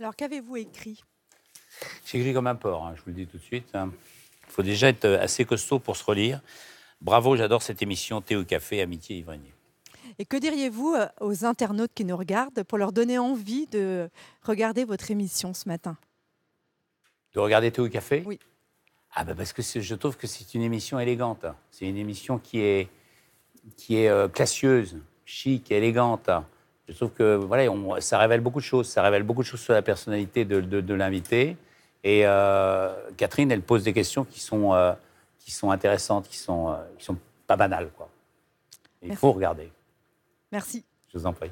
Alors, qu'avez-vous écrit J'ai écrit comme un porc, hein, je vous le dis tout de suite. Hein. Il faut déjà être euh, assez costaud pour se relire. Bravo, j'adore cette émission Thé au café, amitié ivrogne. Et que diriez-vous euh, aux internautes qui nous regardent pour leur donner envie de regarder votre émission ce matin De regarder Thé au café Oui. Ah bah parce que je trouve que c'est une émission élégante. Hein. C'est une émission qui est, qui est euh, classieuse, chic, élégante. Je trouve que voilà, on, ça révèle beaucoup de choses. Ça révèle beaucoup de choses sur la personnalité de, l'invité. Et euh, Catherine, elle pose des questions qui sont, euh, qui sont intéressantes, qui sont, euh, qui sont pas banales. Quoi. Il faut regarder. Merci. Je vous en prie.